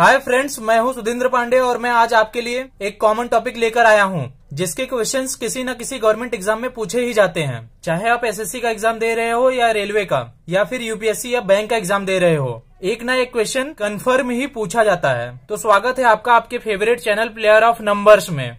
hi friends मैं हूं सुधींद्र पांडे और मैं आज आपके लिए एक कॉमन टॉपिक लेकर आया हूं जिसके क्वेश्चंस किसी न किसी गवर्नमेंट एग्जाम में पूछे ही जाते हैं चाहे आप एसएससी का एग्जाम दे रहे हो या रेलवे का या फिर यूपीएससी या बैंक का एग्जाम दे रहे हो एक ना एक क्वेश्चन कन्फर्म ही पूछा जाता है तो स्वागत है आपका आपके favourite channel player of numbers में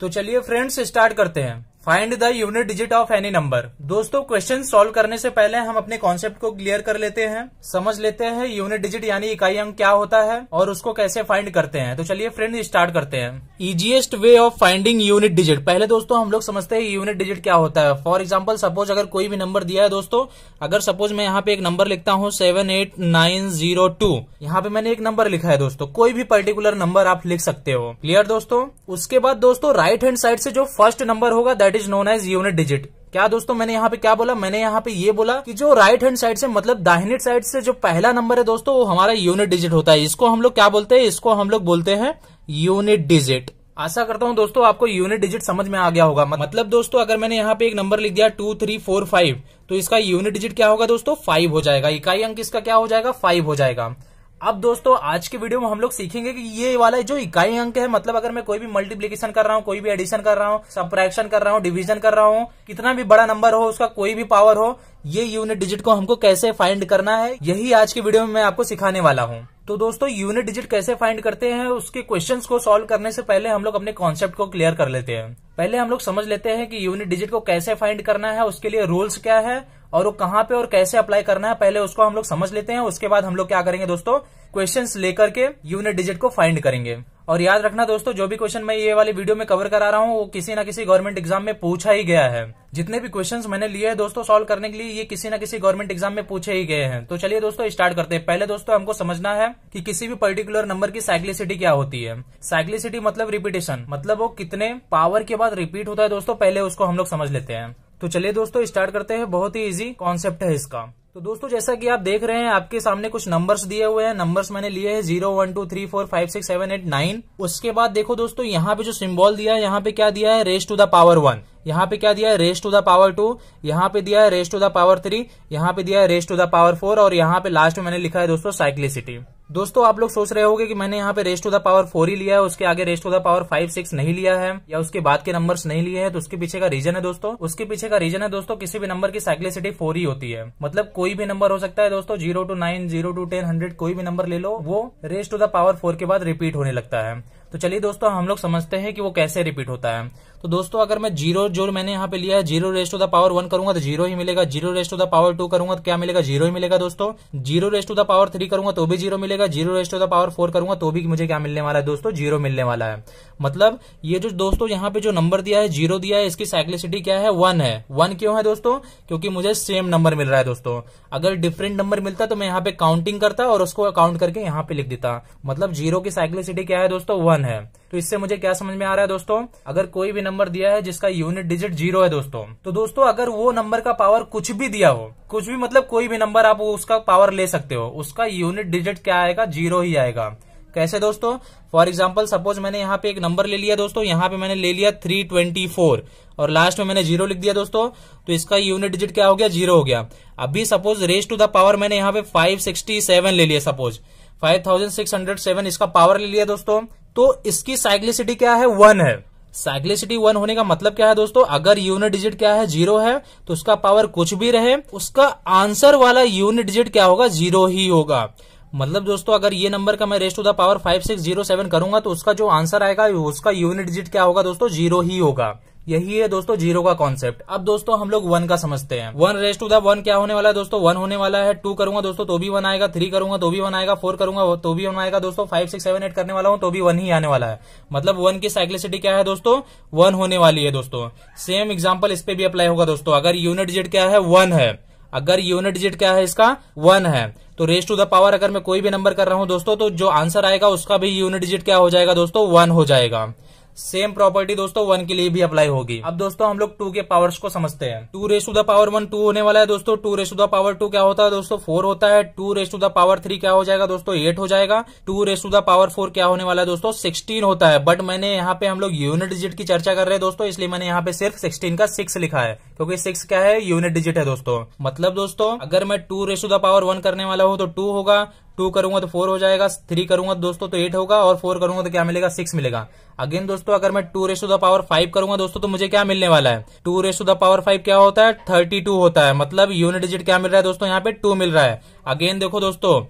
तो चलिए फ्रेंड्स स्टार्ट करते हैं find the unit digit of any number दोस्तों क्वेश्चन सोल्व करने से पहले हम अपने कॉन्सेप्ट को क्लियर कर लेते हैं समझ लेते हैं यूनिट डिजिट यानी इकाई अंक क्या होता है और उसको कैसे फाइंड करते हैं तो चलिए फ्रेंड स्टार्ट करते हैं easiest way of finding unit digit पहले दोस्तों हम लोग समझते हैं यूनिट डिजिट क्या होता है फॉर एग्जाम्पल सपोज अगर कोई भी नंबर दिया है दोस्तों अगर सपोज मैं यहाँ पे एक नंबर लिखता हूँ seven eight nine zero two यहाँ पे मैंने एक नंबर लिखा है दोस्तों कोई भी पर्टिकुलर नंबर आप लिख सकते हो क्लियर दोस्तों उसके बाद दोस्तों राइट हैंड साइड से जो फर्स्ट नंबर होगा that that is known as unit digit क्या दोस्तों मैंने यहाँ पे क्या बोला मैंने यहाँ पे ये बोला कि जो राइट हैंड साइड से मतलब दाहिने साइड से जो पहला नंबर है दोस्तों वो हमारा यूनिट डिजिट होता है इसको हम लोग क्या बोलते हैं इसको हम लोग बोलते हैं यूनिट डिजिट आशा करता हूँ दोस्तों आपको यूनिट डिजिट समझ में आ गया होगा मतलब दोस्तों अगर मैंने यहाँ पे एक नंबर लिख दिया टू थ्री फोर फाइव तो इसका यूनिट डिजिट क्या होगा दोस्तों फाइव हो जाएगा इकाई अंक इसका क्या हो जाएगा फाइव हो जाएगा अब दोस्तों आज के वीडियो में हम लोग सीखेंगे कि ये वाला जो इकाई अंक है मतलब अगर मैं कोई भी मल्टीप्लीकेशन कर रहा हूँ कोई भी एडिशन कर रहा हूँ सप्रैक्शन कर रहा हूँ डिवीजन कर रहा हूँ कितना भी बड़ा नंबर हो उसका कोई भी पावर हो ये यूनिट डिजिट को हमको कैसे फाइंड करना है यही आज के वीडियो में मैं आपको सिखाने वाला हूँ तो दोस्तों यूनिट डिजिट कैसे फाइंड करते हैं उसके क्वेश्चन को सोल्व करने से पहले हम लोग अपने कॉन्सेप्ट को क्लियर कर लेते हैं पहले हम लोग समझ लेते हैं कि यूनिट डिजिट को कैसे फाइंड करना है उसके लिए रूल्स क्या है और वो कहाँ पे और कैसे अप्लाई करना है पहले उसको हम लोग समझ लेते हैं उसके बाद हम लोग क्या करेंगे दोस्तों क्वेश्चन लेकर के यूनिट डिजिट को फाइंड करेंगे और याद रखना दोस्तों जो भी क्वेश्चन मैं ये वाली वीडियो में कवर करा रहा हूँ वो किसी ना किसी गवर्नमेंट एग्जाम में पूछा ही गया है जितने भी क्वेश्चन मैंने लिए है दोस्तों सोल्व करने के लिए ये किसी ना किसी गवर्नमेंट एग्जाम में पूछे ही गए हैं तो चलिए दोस्तों स्टार्ट करते हैं पहले दोस्तों हमको समझना है कि किसी भी पर्टिकुलर नंबर की साइक्लिसिटी क्या होती है साइक्लिसिटी मतलब रिपीटेशन मतलब वो कितने पावर के बाद रिपीट होता है दोस्तों पहले उसको हम लोग समझ लेते हैं तो चलिए दोस्तों स्टार्ट करते हैं बहुत ही इजी कॉन्सेप्ट है इसका तो दोस्तों जैसा कि आप देख रहे हैं आपके सामने कुछ नंबर्स दिए हुए हैं नंबर्स मैंने लिए हैं zero one two three four five six seven eight nine उसके बाद देखो दोस्तों यहाँ पे जो सिंबल दिया है यहाँ पे क्या दिया है raise to the power one यहाँ पे क्या दिया है raise to the power two यहाँ पे दिया है raise to the power three यहाँ पे दिया है raise to the power four और यहाँ पे लास्ट में मैंने लिखा है दोस्तों साइक्लिसिटी दोस्तों आप लोग सोच रहे होंगे कि मैंने यहाँ पे raised to the power four ही लिया है उसके आगे raised to the power five six नहीं लिया है या उसके बाद के नंबर्स नहीं लिए हैं तो उसके पीछे का रीजन है दोस्तों उसके पीछे का रीजन है दोस्तों किसी भी नंबर की साइक्लिसिटी फोर ही होती है मतलब कोई भी नंबर हो सकता है दोस्तों zero two nine zero two ten hundred कोई भी नंबर ले लो वो raised to the power four के बाद रिपीट होने लगता है तो चलिए दोस्तों हम लोग समझते हैं कि वो कैसे रिपीट होता है तो दोस्तों अगर मैं जीरो जो मैंने यहाँ पे लिया है zero raised to the power one करूंगा तो जीरो ही मिलेगा zero raised to the power two करूंगा तो क्या मिलेगा जीरो ही मिलेगा दोस्तों zero raised to the power three करूंगा तो भी जीरो मिलेगा zero raised to the power four करूंगा तो भी मुझे क्या मिलने वाला है दोस्तों जीरो मिलने वाला है मतलब ये जो दोस्तों यहाँ पे जो नंबर दिया है जीरो दिया है इसकी साइक्लिसिटी क्या है वन है वन क्यों है दोस्तों क्योंकि मुझे सेम नंबर मिल रहा है दोस्तों अगर डिफरेंट नंबर मिलता तो मैं यहाँ पे काउंटिंग करता और उसको काउंट करके यहाँ पे लिख देता मतलब जीरो की साइक्लिसिटी क्या है दोस्तों वन है तो इससे मुझे क्या समझ में आ रहा है दोस्तों अगर कोई भी नंबर दिया है जिसका यूनिट डिजिट जीरो है दोस्तों तो दोस्तों अगर वो नंबर का पावर कुछ भी दिया हो कुछ भी मतलब कोई भी नंबर आप उसका पावर ले सकते हो उसका यूनिट डिजिट क्या आएगा जीरो ही आएगा कैसे दोस्तों फॉर एग्जाम्पल सपोज मैंने यहाँ पे एक नंबर ले लिया दोस्तों यहाँ पे मैंने ले लिया 324 और लास्ट में मैंने जीरो लिख दिया दोस्तों तो इसका यूनिट डिजिट क्या हो गया जीरो हो गया अभी suppose raise to the power मैंने यहाँ पे 567 ले लिया सपोज 5607 इसका पावर ले लिया दोस्तों तो इसकी साइक्लिसिटी क्या है वन है साइक्लिसिटी वन होने का मतलब क्या है दोस्तों अगर यूनिट डिजिट क्या है जीरो है तो उसका पावर कुछ भी रहे उसका आंसर वाला यूनिट डिजिट क्या होगा जीरो ही होगा मतलब दोस्तों अगर ये नंबर का मैं raised to the power five six zero seven करूंगा तो उसका जो आंसर आएगा उसका यूनिट डिजिट क्या होगा दोस्तों जीरो ही होगा यही है दोस्तों जीरो का कॉन्सेप्ट अब दोस्तों हम लोग वन का समझते हैं one raised to the one क्या होने वाला है दोस्तों वन होने वाला है टू करूंगा दोस्तों तो भी वन आएगा थ्री करूंगा तो भी वन आएगा फोर करूंगा तो भी वन आएगा दोस्तों फाइव सिक्स सेवन एट करने वाला हूं तो भी वन ही आने वाला है मतलब वन की साइक्लिसिटी क्या है दोस्तों वन होने वाली है दोस्तों सेम एग्जाम्पल इस पे भी अप्लाई होगा दोस्तों अगर यूनिट जिट क्या है वन है अगर यूनिट जिट क्या है इसका वन है तो रेस टू द पावर अगर मैं कोई भी नंबर कर रहा हूं दोस्तों तो जो आंसर आएगा उसका भी यूनिट डिजिट क्या हो जाएगा दोस्तों वन हो जाएगा सेम प्रॉपर्टी दोस्तों वन के लिए भी अप्लाई होगी अब दोस्तों हम लोग टू के पावर्स को समझते हैं two raise to the power one two होने वाला है दोस्तों two raise to the power two क्या होता है दोस्तों फोर होता है two raise to the power three क्या हो जाएगा दोस्तों एट हो जाएगा two raise to the power four क्या होने वाला है दोस्तों सिक्सटीन होता है बट मैंने यहाँ पे हम लोग यूनिट डिजिट की चर्चा कर रहे हैं दोस्तों इसलिए मैंने यहाँ पे सिर्फ सिक्सटीन का सिक्स लिखा है क्योंकि सिक्स क्या है यूनिट डिजिट है दोस्तों मतलब दोस्तों अगर मैं two raise to the power one करने वाला हूँ तो टू होगा टू करूंगा तो फोर हो जाएगा थ्री करूंगा दोस्तों तो एट होगा और फोर करूंगा तो क्या मिलेगा सिक्स मिलेगा अगेन दोस्तों अगर मैं two raise to the power five करूंगा दोस्तों तो मुझे क्या मिलने वाला है two raise to the power five क्या होता है थर्टी टू होता है मतलब यूनिट डिजिट क्या मिल रहा है दोस्तों यहाँ पे टू मिल रहा है अगेन देखो दोस्तों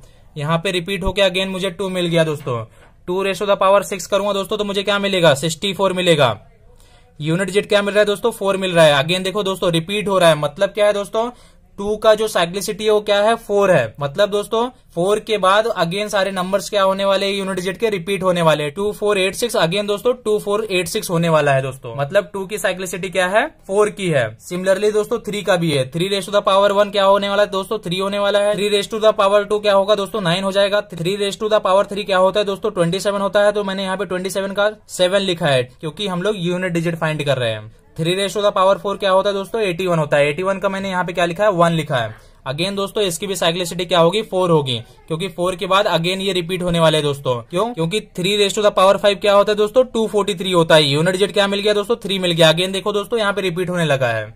यहाँ पे रिपीट होकर अगेन मुझे टू मिल गया दोस्तों two raise to the power six करूंगा दोस्तों तो मुझे क्या मिलेगा सिक्सटी फोर मिलेगा यूनिट डिजिट क्या मिल रहा है दोस्तों फोर मिल रहा है अगेन देखो दोस्तों रिपीट हो रहा है मतलब क्या है दोस्तों टू का जो साइक्लिसिटी है वो क्या है फोर है मतलब दोस्तों फोर के बाद अगेन सारे नंबर्स क्या होने वाले यूनिट डिजिट के रिपीट होने वाले two four eight six again दोस्तों टू फोर एट सिक्स होने वाला है दोस्तों मतलब टू की साइक्लिसिटी क्या है फोर की है सिमिलरली दोस्तों थ्री का भी है three raise to the power one क्या होने वाला है दोस्तों थ्री होने वाला है three raise to the power two क्या होगा दोस्तों नाइन हो जाएगा three raise to the power three क्या होता है दोस्तों ट्वेंटी सेवन होता है तो मैंने यहाँ पे ट्वेंटी सेवन का सेवन लिखा है क्योंकि हम लोग यूनिट डिजिट फाइंड कर रहे हैं थ्री रेशो का पावर फोर क्या होता है दोस्तों एटी वन होता है एटी वन का मैंने यहाँ पे क्या लिखा है वन लिखा है अगेन दोस्तों इसकी भी साइक्लिसिटी क्या होगी फोर होगी क्योंकि फोर के बाद अगेन ये रिपीट होने वाले दोस्तों क्यों क्योंकि थ्री रेस्टो का पावर फाइव क्या होता है दोस्तों टू फोर्टी थ्री होता है यूनिट जेट क्या मिल गया दोस्तों थ्री मिल गया अगेन देखो दोस्तों यहाँ पे रिपीट होने लगा है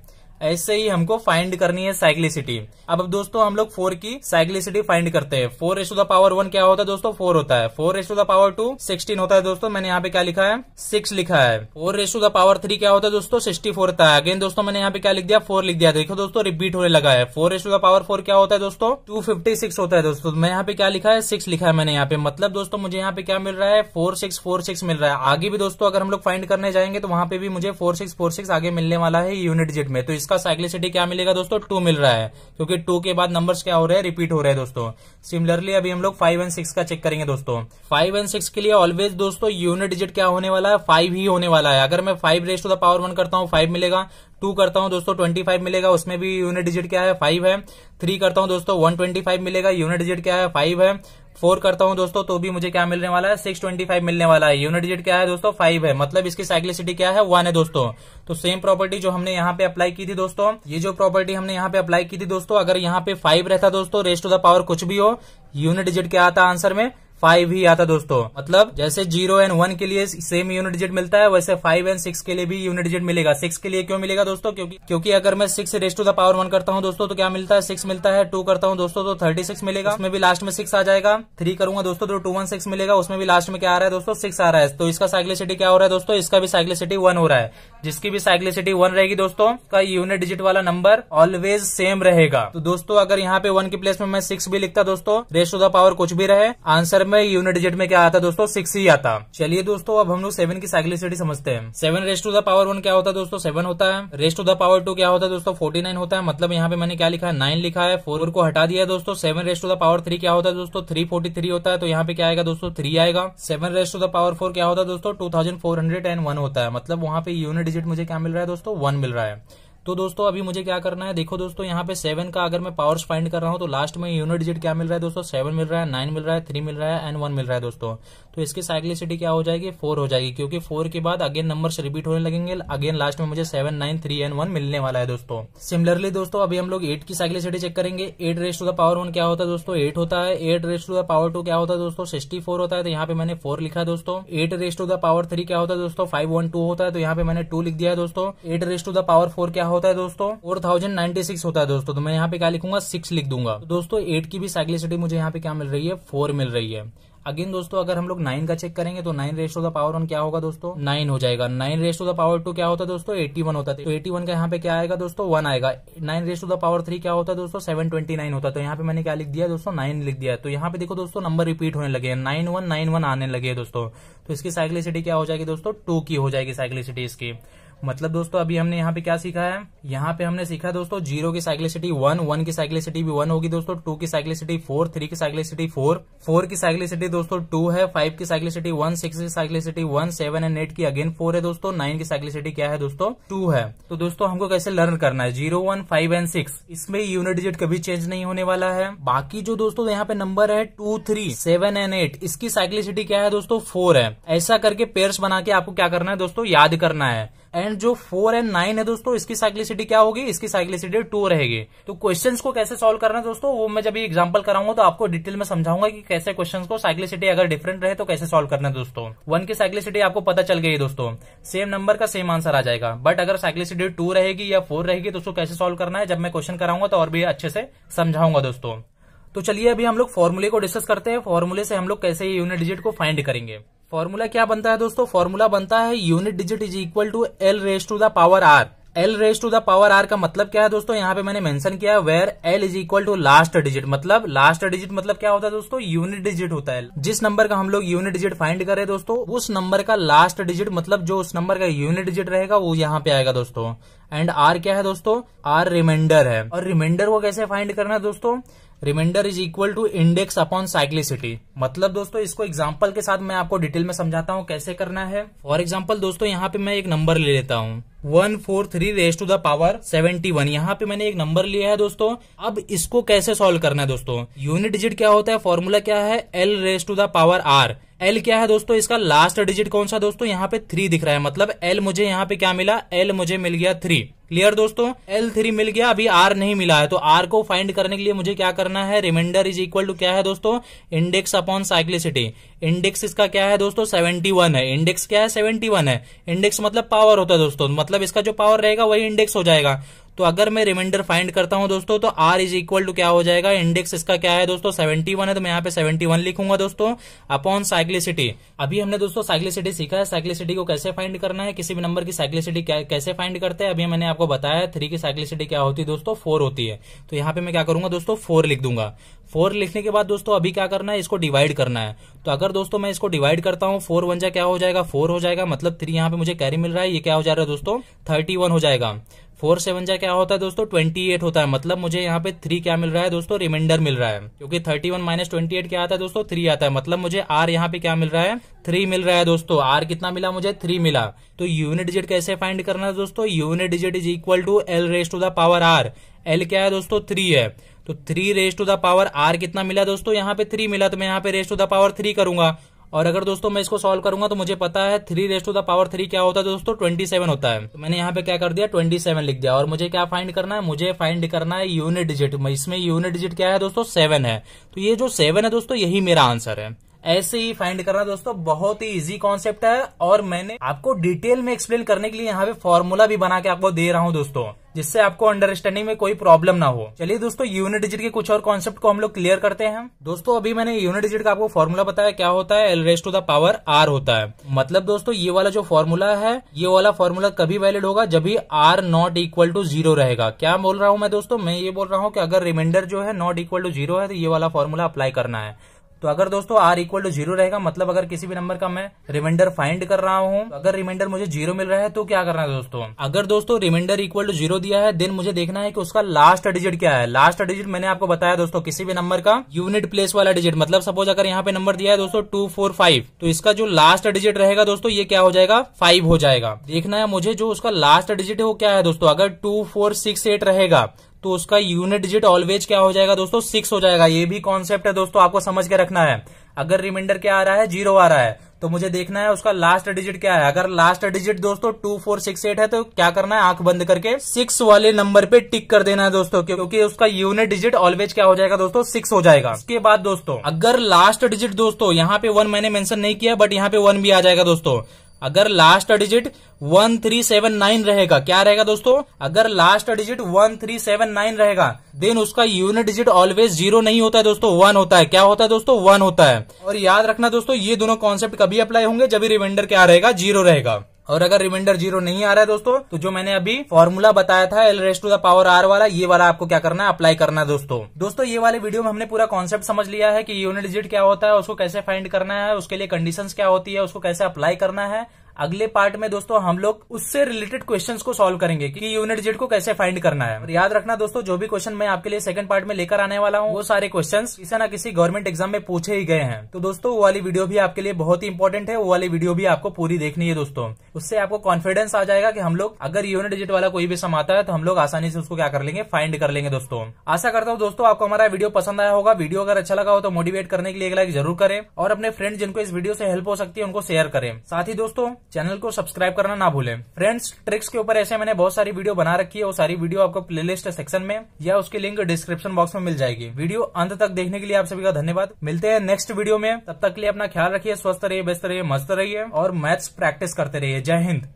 ऐसे ही हमको फाइंड करनी है साइक्लिसिटी अब अब दोस्तों हम लोग फोर की साइक्लिसिटी फाइंड करते हैं four raise to the power one क्या होता है दोस्तों फोर होता है four raise to the power two sixteen होता है दोस्तों मैंने यहाँ पे क्या लिखा है सिक्स लिखा है four raise to the power three क्या होता है दोस्तों सिक्सटी फोर होता है अगेन दोस्तों मैंने यहाँ पे क्या लिख दिया फोर लिख दिया देखो दोस्तों रिपीट होने लगा है four raise to the power four क्या होता है दोस्तों टू फिफ्टी सिक्स होता है दोस्तों मैं यहाँ पे क्या लिखा है सिक्स लिखा है मैंने यहाँ पे मतलब दोस्तों मुझे यहाँ पे क्या मिल रहा है फोर सिक्स फोर सिक्स मिल रहा है आगे भी दोस्तों अगर हम लोग फाइंड करने जाएंगे तो वहां पे भी मुझे फोर सिक्स फोर सिक्स आगे मिलने वाला है यूनिट जेट में तो इस इसका साइक्लिसिटी क्या मिलेगा दोस्तों टू मिल रहा है क्योंकि टू के बाद नंबर्स क्या हो रहे हैं रिपीट हो रहे हैं दोस्तों सिमिलरली अभी हम लोग फाइव एंड सिक्स का चेक करेंगे दोस्तों फाइव एंड सिक्स के लिए ऑलवेज दोस्तों यूनिट डिजिट क्या होने वाला है फाइव ही होने वाला है अगर मैं five raise to the power one करता हूँ फाइव मिलेगा टू करता हूं दोस्तों ट्वेंटी फाइव मिलेगा उसमें भी यूनिट डिजिट क्या है फाइव है थ्री करता हूं दोस्तों वन ट्वेंटी फाइव मिलेगा यूनिट डिजिट क्या है फाइव है फोर करता हूं दोस्तों तो भी मुझे क्या मिलने वाला है सिक्स ट्वेंटी फाइव मिलने वाला है यूनिट डिजिट क्या है दोस्तों फाइव है मतलब इसकी साइक्लिसिटी क्या है वन है दोस्तों तो सेम प्रॉपर्टी जो हमने यहाँ पे अप्लाई की थी दोस्तों ये जो प्रॉपर्टी हमने यहाँ पे अप्लाई की थी दोस्तों अगर यहाँ पे फाइव रहता दोस्तों रेस्ट टू द पावर कुछ भी हो यूनिट डिजिट क्या आता आंसर में फाइव ही आता दोस्तों मतलब जैसे जीरो एंड वन के लिए सेम यूनिट डिजिट मिलता है वैसे फाइव एंड सिक्स के लिए भी यूनिट डिजिट मिलेगा सिक्स के लिए क्यों मिलेगा दोस्तों क्योंकि क्योंकि अगर मैं six raise to the power one करता हूँ दोस्तों तो क्या मिलता है सिक्स मिलता है टू करता हूँ दोस्तों तो थर्टी सिक्स मिलेगा उसमें भी लास्ट में सिक्स आ जाएगा थ्री करूंगा दोस्तों तो टू वन सिक्स मिलेगा उसमें भी लास्ट में क्या आ रहा है दोस्तों सिक्स आ रहा है तो इसका साइक्लिसिटी क्या हो रहा है दोस्तों इसका भी साइक्लिसिटी वन हो रहा है जिसकी भी साइक्लिसिटी वन रहेगी दोस्तों का यूनिट डिजिट वाला नंबर ऑलवेज सेम रहेगा तो दोस्तों अगर यहाँ पे वन की प्लेस में मैं सिक्स भी लिखता दोस्तों रेस टू द पावर कुछ भी रहे आंसर में यूनिट डिजिट में क्या आता दोस्तों सिक्स ही आता चलिए दोस्तों अब हम लोग सेवन की साइक्लिसिटी समझते हैं seven raise to the power one क्या होता है दोस्तों सेवन होता है raise to the power two क्या होता है दोस्तों फोर्टी नाइन होता है मतलब यहाँ पे मैंने क्या लिखा है नाइन लिखा है फोर को हटा दिया दोस्तों seven raise to the power three क्या होता है दोस्तों थ्री फोर्टी थ्री होता है तो यहाँ पे क्या आएगा दोस्तों थ्री आएगा seven raise to the power four क्या होता है दोस्तों two thousand four hundred and one होता है मतलब वहाँ पे यूनिट डिजिट मुझे क्या मिल रहा है दोस्तों वन मिल रहा है तो दोस्तों अभी मुझे क्या करना है देखो दोस्तों यहाँ पे सेवन का अगर मैं पावर्स फाइंड कर रहा हूँ तो लास्ट में यूनिट डिजिट क्या मिल रहा है दोस्तों सेवन मिल रहा है नाइन मिल रहा है थ्री मिल रहा है एंड वन मिल रहा है दोस्तों तो इसकी साइक्लिसिटी क्या हो जाएगी फोर हो जाएगी क्योंकि फोर के बाद अगेन नंबर रिपीट होने लगेंगे अगेन लास्ट में मुझे seven nine three and one मिलने वाला है दोस्तों सिमिलरली दोस्तों अभी हम लोग एट की साइक्लिसिटी चेक करेंगे eight raise to the power one क्या होता है दोस्तों एट होता है eight raise to the power two क्या होता है दोस्तों सिक्सटी फोर होता है तो यहाँ पे मैंने फोर लिखा है दोस्तों eight raise to the power three क्या होता है दोस्तों फाइव वन टू होता है तो यहाँ पे मैंने टू लिख दिया है दोस्तों eight raise to the power four क्या होता है दोस्तों फोर थाउजेंड नाइनटी सिक्स होता है दोस्तों तो मैं यहाँ पे क्या लिखूंगा सिक्स लिख दूंगा तो दोस्तों एट की भी साइक्लिसिटी मुझे यहाँ पे क्या मिल रही है फोर मिल रही है अगेन दोस्तों अगर हम लोग नाइन का चेक करेंगे तो nine raise of the power one क्या होगा दोस्तों नाइन हो जाएगा nine of the power two क्या होता है दोस्तों एट्टी वन होता है तो एट्टी वन का यहाँ पे क्या आएगा दोस्तों वन आएगा nine raise of the power three क्या होता है दोस्तों सेवन ट्वेंटी नाइन होता है तो यहाँ पे मैंने क्या लिख दिया दोस्तों नाइन लिख दिया तो यहाँ पे देखो दोस्तों नंबर रिपीट होने लगे हैं नाइन वन नाइन वन आने लगे दोस्तों तो इसकी साइक्लिसिटी क्या हो जाएगी दोस्तों टू की हो जाएगी साइक्लिसिटी इसकी मतलब दोस्तों अभी हमने यहाँ पे क्या सीखा है यहाँ पे हमने सीखा दोस्तों जीरो की साइक्लिसिटी वन वन की साइक्लिसिटी भी वन होगी दोस्तों टू की साइक्लिसिटी फोर थ्री की साइक्लिसिटी फोर फोर की साइक्लिसिटी दोस्तों टू है फाइव की साइक्लिसिटी वन सिक्स की cyclicity one seven and eight की अगेन फोर है दोस्तों नाइन की साइक्लिसिटी क्या है दोस्तों टू है तो दोस्तों हमको कैसे लर्न करना है zero one five and six इसमें यूनिट डिजिट कभी चेंज नहीं होने वाला है बाकी जो दोस्तों यहाँ पे नंबर है two three seven and eight इसकी साइक्लिसिटी क्या है दोस्तों फोर है ऐसा करके पेयर्स बना के आपको क्या करना है दोस्तों याद करना है एंड जो फोर एंड नाइन है दोस्तों इसकी साइक्लिसिटी क्या होगी इसकी साइक्लिसिटी टू रहेगी तो क्वेश्चन को कैसे सोल्व करना है दोस्तों वो मैं जब एग्जाम्पल कराऊंगा तो आपको डिटेल में समझाऊंगा कि कैसे क्वेश्चन को साइक्लिसिटी अगर डिफरेंट रहे तो कैसे सोल्व करना है दोस्तों वन की साइक्लिसिटी आपको पता चल गई दोस्तों सेम नंबर का सेम आंसर आ जाएगा बट अगर साइक्लिसिटी टू रहेगी या फोर रहेगी तो उसको कैसे सोल्व करना है जब मैं क्वेश्चन कराऊंगा तो और भी अच्छे से समझाऊंगा दोस्तों तो चलिए अभी हम लोग फॉर्मूले को डिस्कस करते हैं फॉर्मूले से हम लोग कैसे यूनिट डिजिट को फाइंड करेंगे फॉर्मूला क्या बनता है दोस्तों फॉर्मूला बनता है unit digit is equal to L raise to the power R L raise to the power R का मतलब क्या है दोस्तों यहाँ पे मैंने मेंशन किया है where L is equal to last digit मतलब लास्ट डिजिट मतलब क्या होता है दोस्तों यूनिट डिजिट होता है जिस नंबर का हम लोग यूनिट डिजिट फाइंड करे दोस्तों उस नंबर का लास्ट डिजिट मतलब जो उस नंबर का यूनिट डिजिट रहेगा वो यहाँ पे आएगा दोस्तों एंड आर क्या है दोस्तों आर रिमाइंडर है और रिमाइंडर को कैसे फाइंड करना है दोस्तों remainder is equal to index upon cyclicity मतलब दोस्तों इसको एग्जाम्पल के साथ मैं आपको डिटेल में समझाता हूँ कैसे करना है फॉर एग्जाम्पल दोस्तों यहाँ पे मैं एक नंबर ले लेता हूँ one four three raise to the power seventy one यहाँ पे मैंने एक नंबर लिया है दोस्तों अब इसको कैसे सोल्व करना है दोस्तों यूनिट डिजिट क्या होता है फॉर्मूला क्या है L raise to the power R L क्या है दोस्तों इसका लास्ट डिजिट कौन सा दोस्तों यहाँ पे थ्री दिख रहा है मतलब एल मुझे यहाँ पे क्या मिला एल मुझे मिल गया थ्री क्लियर दोस्तों एल थ्री मिल गया अभी आर नहीं मिला है तो आर को फाइंड करने के लिए मुझे क्या करना है रिमाइंडर इज इक्वल टू क्या है दोस्तों इंडेक्स अपॉन साइक्लिसिटी इंडेक्स इसका क्या है दोस्तों वन है इंडेक्स क्या है वन है इंडेक्स मतलब पावर होता है दोस्तों मतलब इसका जो पावर रहेगा वही इंडेक्स हो जाएगा तो अगर मैं रिमाइंडर फाइंड करता हूं दोस्तों तो आर इज इक्वल टू क्या हो जाएगा इंडेक्स इसका क्या है दोस्तों सेवेंटी वन है तो मैं यहाँ पे सेवेंटी वन लिखूंगा दोस्तों अपॉन साइक्लिसिटी अभी हमने दोस्तों साइक्लिसिटी सीखा है साइक्लिसिटी को कैसे फाइंड करना है किसी भी नंबर की साइक्लिसिटी कैसे फाइंड करते हैं अभी मैंने आपको बताया थ्री की साइक्लिसिटी क्या होती है दोस्तों फोर होती है तो यहाँ पे मैं क्या करूंगा दोस्तों फोर लिख दूंगा फोर लिखने के बाद दोस्तों अभी क्या करना है इसको डिवाइड करना है तो अगर दोस्तों मैं इसको डिवाइड करता हूँ फोर वन जा क्या हो जाएगा फोर हो जाएगा मतलब थ्री यहाँ पे मुझे कैरी मिल रहा है ये क्या हो जा रहा है दोस्तों थर्टी वन हो जाएगा फोर सेवन जा क्या होता है दोस्तों ट्वेंटी एट होता है मतलब मुझे यहाँ पे थ्री क्या मिल रहा है दोस्तों रिमाइंडर मिल रहा है क्योंकि thirty one minus twenty eight क्या आता है दोस्तों थ्री आता है मतलब मुझे आर यहाँ पे क्या मिल रहा है थ्री मिल रहा है दोस्तों आर कितना मिला मुझे थ्री मिला तो यूनिट डिजिट कैसे फाइंड करना है दोस्तों unit digit is equal to L raise to the power R L क्या है दोस्तों थ्री है तो three raise to the power R कितना मिला दोस्तों यहाँ पे थ्री मिला तो मैं यहाँ पे raise to the power three करूंगा और अगर दोस्तों मैं इसको सोल्व करूंगा तो मुझे पता है three raise to the power three क्या होता है दोस्तों ट्वेंटी सेवन होता है तो मैंने यहाँ पे क्या कर दिया ट्वेंटी सेवन लिख दिया और मुझे क्या फाइंड करना है मुझे फाइंड करना है यूनिट डिजिट इसमें यूनिट डिजिट क्या है दोस्तों सेवन है तो ये जो सेवन है दोस्तों यही मेरा आंसर है ऐसे ही फाइंड करना दोस्तों बहुत ही इजी कॉन्सेप्ट है और मैंने आपको डिटेल में एक्सप्लेन करने के लिए यहाँ पे फॉर्मूला भी बना के आपको दे रहा हूँ दोस्तों जिससे आपको अंडरस्टैंडिंग में कोई प्रॉब्लम ना हो चलिए दोस्तों यूनिट डिजिट के कुछ और कॉन्सेप्ट को हम लोग क्लियर करते हैं दोस्तों अभी मैंने यूनिट डिजिट का आपको फॉर्मूला बताया क्या होता है L raise to the power R होता है मतलब दोस्तों ये वाला जो फॉर्मूला है ये वाला फॉर्मूला कभी वैलिड होगा जब भी R not equal to zero रहेगा क्या बोल रहा हूँ मैं दोस्तों मैं ये बोल रहा हूँ कि अगर रिमाइंडर जो है नॉट इक्वल टू जीरो है तो ये वाला फॉर्मूला अप्लाई करना है तो अगर दोस्तों आर इक्वल टू जीरो रहेगा मतलब अगर किसी भी नंबर का मैं रिमाइंडर फाइंड कर रहा हूँ तो अगर रिमाइंडर मुझे जीरो मिल रहा है तो क्या करना है दोस्तों अगर दोस्तों रिमाइंडर इक्वल टू जीरो दिया है देन मुझे देखना है कि उसका लास्ट डिजिट क्या है लास्ट डिजिट मैंने आपको बताया दोस्तों किसी भी नंबर का यूनिट प्लेस वाला डिजिट मतलब सपोज अगर यहाँ पे नंबर दिया है दोस्तों टू फोर फाइव तो इसका जो लास्ट डिजिट रहेगा दोस्तों ये क्या हो जाएगा फाइव हो जाएगा देखना है मुझे जो उसका लास्ट डिजिट है वो क्या है दोस्तों अगर टू फोर सिक्स एट रहेगा तो उसका यूनिट डिजिट ऑलवेज क्या हो जाएगा दोस्तों सिक्स हो जाएगा ये भी कॉन्सेप्ट है दोस्तों आपको समझ के रखना है अगर रिमाइंडर क्या आ रहा है जीरो आ रहा है तो मुझे देखना है उसका लास्ट डिजिट क्या है अगर लास्ट डिजिट दोस्तों टू फोर सिक्स एट है तो क्या करना है आंख बंद करके सिक्स वाले नंबर पे टिक कर देना है दोस्तों क्योंकि उसका यूनिट डिजिट ऑलवेज क्या हो जाएगा दोस्तों सिक्स हो जाएगा उसके बाद दोस्तों अगर लास्ट डिजिट दोस्तों यहाँ पे वन मैंने मैंशन नहीं किया बट यहाँ पे वन भी आ जाएगा दोस्तों अगर last digit one three seven nine रहेगा क्या रहेगा दोस्तों अगर last digit one three seven nine रहेगा देन उसका यूनिट डिजिट ऑलवेज जीरो नहीं होता है दोस्तों वन होता है क्या होता है दोस्तों वन होता है और याद रखना दोस्तों ये दोनों कॉन्सेप्ट कभी अप्लाई होंगे जब रिमाइंडर क्या रहेगा जीरो रहेगा और अगर रिमाइंडर जीरो नहीं आ रहा है दोस्तों तो जो मैंने अभी फॉर्मूला बताया था L raise to the power R वाला ये वाला आपको क्या करना है अप्लाई करना है दोस्तों दोस्तों ये वाले वीडियो में हमने पूरा कॉन्सेप्ट समझ लिया है कि यूनिट डिजिट क्या होता है उसको कैसे फाइंड करना है उसके लिए कंडीशन क्या होती है उसको कैसे अप्लाई करना है अगले पार्ट में दोस्तों हम लोग उससे रिलेटेड क्वेश्चंस को सॉल्व करेंगे कि यूनिट जेड को कैसे फाइंड करना है याद रखना दोस्तों जो भी क्वेश्चन मैं आपके लिए सेकंड पार्ट में लेकर आने वाला हूँ वो सारे क्वेश्चन किसी ना किसी गवर्नमेंट एग्जाम में पूछे ही गए हैं तो दोस्तों वो वाली वीडियो भी आपके लिए बहुत ही इंपॉर्टेंट है वो वाली वीडियो भी आपको पूरी देखनी है दोस्तों उससे आपको कॉन्फिडेंस आ जाएगा कि हम लोग अगर यूनिट जेड वाला कोई भी समाता आता है तो हम लोग आसानी से उसको क्या कर लेंगे फाइंड कर लेंगे दोस्तों आशा करता हूँ दोस्तों आपको हमारा वीडियो पसंद आया होगा वीडियो अगर अच्छा लगा हो तो मोटिवेट करने के लिए एक लाइक जरूर करें और अपने फ्रेंड जिनको इस वीडियो से हेल्प हो सकती है उनको शेयर करें साथ ही दोस्तों चैनल को सब्सक्राइब करना ना भूलें फ्रेंड्स ट्रिक्स के ऊपर ऐसे मैंने बहुत सारी वीडियो बना रखी है वो सारी वीडियो आपको प्लेलिस्ट सेक्शन में या उसकी लिंक डिस्क्रिप्शन बॉक्स में मिल जाएगी वीडियो अंत तक देखने के लिए आप सभी का धन्यवाद मिलते हैं नेक्स्ट वीडियो में तब तक के लिए अपना ख्याल रखिए स्वस्थ रहिए व्यस्त रहिए मस्त रहिए और मैथ्स प्रैक्टिस करते रहिए जय हिंद